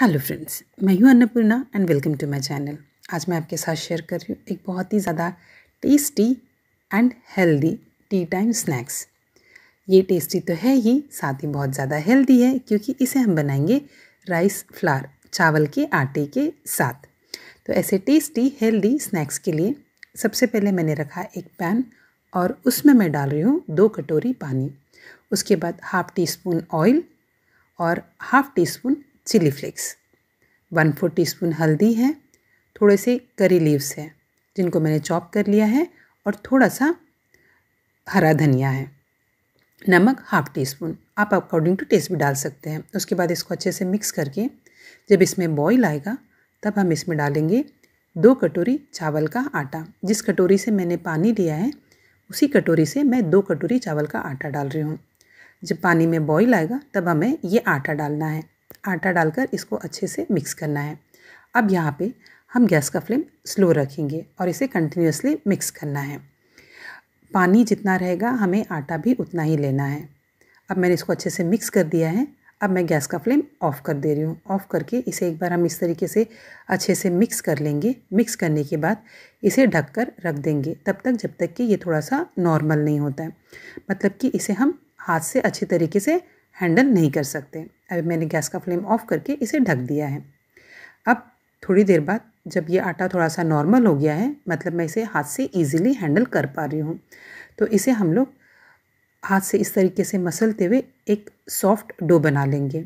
Hello friends मैं U Annapurna and welcome to my channel आज मैं आपके साथ शेयर कर रही हूँ एक बहुत ही ज़्यादा tasty and healthy tea time snacks ये टेस्टी तो है ही साथ ही बहुत ज़्यादा हेल्दी है क्योंकि इसे हम बनाएंगे राइस फ्लार चावल के आटे के साथ तो ऐसे टेस्टी हेल्दी स्नैक्स के लिए सबसे पहले मैंने रखा एक पैन और उसमें मैं डाल रही हूँ दो कटोरी पानी उसके बाद हाफ़ टी स्पून ऑयल और half teaspoon chilli flakes one four tea हल्दी है थोड़े से करी लीव्स है जिनको मैंने चॉप कर लिया है और थोड़ा सा हरा धनिया है नमक हाफ टी स्पून आप अकॉर्डिंग टू टेस्ट भी डाल सकते हैं उसके बाद इसको अच्छे से मिक्स करके जब इसमें बॉईल आएगा तब हम इसमें डालेंगे दो कटोरी चावल का आटा जिस कटोरी से मैंने पानी लिया है उसी कटोरी से मैं दो कटोरी चावल का आटा डाल रही हूँ जब पानी में बॉईल आएगा तब हमें ये आटा डालना है आटा डालकर इसको अच्छे से मिक्स करना है अब यहाँ पे हम गैस का फ्लेम स्लो रखेंगे और इसे कंटिन्यूसली मिक्स करना है पानी जितना रहेगा हमें आटा भी उतना ही लेना है अब मैंने इसको अच्छे से मिक्स कर दिया है अब मैं गैस का फ्लेम ऑफ़ कर दे रही हूँ ऑफ़ करके इसे एक बार हम इस तरीके से अच्छे से मिक्स कर लेंगे मिक्स करने के बाद इसे ढक कर रख देंगे तब तक जब तक कि ये थोड़ा सा नॉर्मल नहीं होता है मतलब कि इसे हम हाथ से अच्छे तरीके से हैंडल नहीं कर सकते अब मैंने गैस का फ्लेम ऑफ करके इसे ढक दिया है अब थोड़ी देर बाद जब ये आटा थोड़ा सा नॉर्मल हो गया है मतलब मैं इसे हाथ से इजीली हैंडल कर पा रही हूँ तो इसे हम लोग हाथ से इस तरीके से मसलते हुए एक सॉफ्ट डो बना लेंगे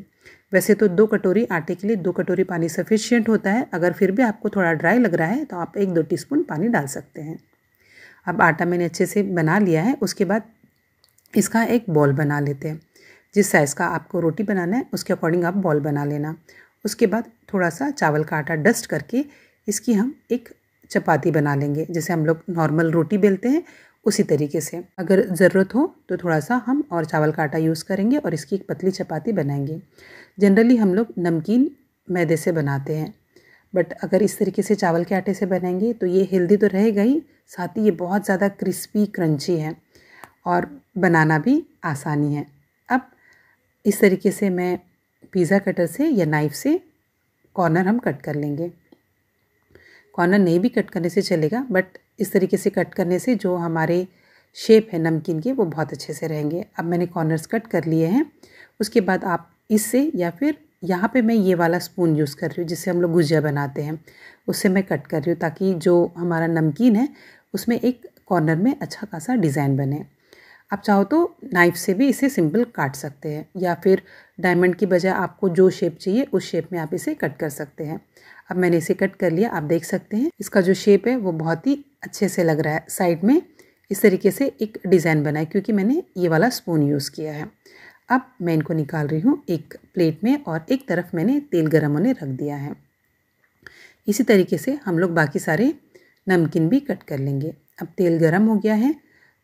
वैसे तो दो कटोरी आटे के लिए दो कटोरी पानी सफिशियंट होता है अगर फिर भी आपको थोड़ा ड्राई लग रहा है तो आप एक दो टीस्पून पानी डाल सकते हैं अब आटा मैंने अच्छे से बना लिया है उसके बाद इसका एक बॉल बना लेते हैं जिस साइज़ का आपको रोटी बनाना है उसके अकॉर्डिंग आप बॉल बना लेना उसके बाद थोड़ा सा चावल का आटा डस्ट करके इसकी हम एक चपाती बना लेंगे जैसे हम लोग नॉर्मल रोटी बेलते हैं उसी तरीके से अगर ज़रूरत हो तो थोड़ा सा हम और चावल का आटा यूज़ करेंगे और इसकी एक पतली चपाती बनाएंगे जनरली हम लोग नमकीन मैदे से बनाते हैं बट अगर इस तरीके से चावल के आटे से बनाएंगे तो ये हेल्दी तो रहेगा ही साथ ही ये बहुत ज़्यादा क्रिस्पी क्रंची है और बनाना भी आसानी है इस तरीके से मैं पिज़्ज़ा कटर से या नाइफ़ से कॉर्नर हम कट कर लेंगे कॉर्नर नहीं भी कट करने से चलेगा बट इस तरीके से कट करने से जो हमारे शेप है नमकीन के वो बहुत अच्छे से रहेंगे अब मैंने कॉर्नर्स कट कर लिए हैं उसके बाद आप इससे या फिर यहाँ पे मैं ये वाला स्पून यूज़ कर रही हूँ जिससे हम लोग गुजिया बनाते हैं उससे मैं कट कर रही हूँ ताकि जो हमारा नमकीन है उसमें एक कॉर्नर में अच्छा खासा डिज़ाइन बने आप चाहो तो नाइफ से भी इसे सिंपल काट सकते हैं या फिर डायमंड की बजाय आपको जो शेप चाहिए उस शेप में आप इसे कट कर सकते हैं अब मैंने इसे कट कर लिया आप देख सकते हैं इसका जो शेप है वो बहुत ही अच्छे से लग रहा है साइड में इस तरीके से एक डिज़ाइन बनाए क्योंकि मैंने ये वाला स्पून यूज़ किया है अब मैं इनको निकाल रही हूँ एक प्लेट में और एक तरफ मैंने तेल गर्म होने रख दिया है इसी तरीके से हम लोग बाकी सारे नमकीन भी कट कर लेंगे अब तेल गर्म हो गया है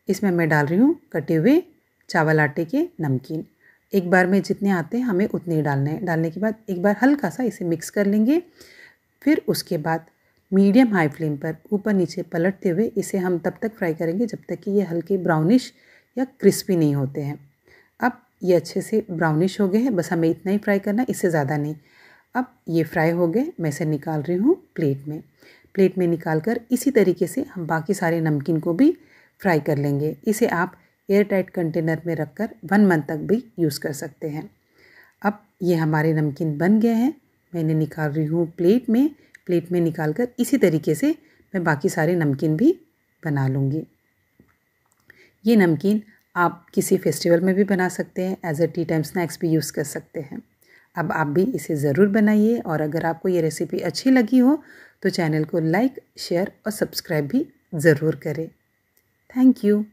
इसमें मैं डाल रही हूँ कटे हुए चावल आटे के नमकीन एक बार में जितने आते हैं हमें उतने ही डालने हैं डालने के बाद एक बार हल्का सा इसे मिक्स कर लेंगे फिर उसके बाद मीडियम हाई फ्लेम पर ऊपर नीचे पलटते हुए इसे हम तब तक फ्राई करेंगे जब तक कि ये हल्के ब्राउनिश या क्रिस्पी नहीं होते हैं अब ये अच्छे से ब्राउनिश हो गए हैं बस हमें इतना ही फ्राई करना इससे ज़्यादा नहीं अब ये फ्राई हो गए मैं इसे निकाल रही हूँ प्लेट में प्लेट में निकाल कर इसी तरीके से हम बाकी सारे नमकीन को भी फ्राई कर लेंगे इसे आप एयर टाइट कंटेनर में रखकर वन मंथ तक भी यूज़ कर सकते हैं अब ये हमारे नमकीन बन गए हैं मैंने निकाल रही हूँ प्लेट में प्लेट में निकाल कर इसी तरीके से मैं बाकी सारे नमकीन भी बना लूँगी ये नमकीन आप किसी फेस्टिवल में भी बना सकते हैं as a tea time snacks भी यूज़ कर सकते हैं अब आप भी इसे ज़रूर बनाइए और अगर आपको ये रेसिपी अच्छी लगी हो तो चैनल को लाइक शेयर और सब्सक्राइब भी ज़रूर करें Thank you.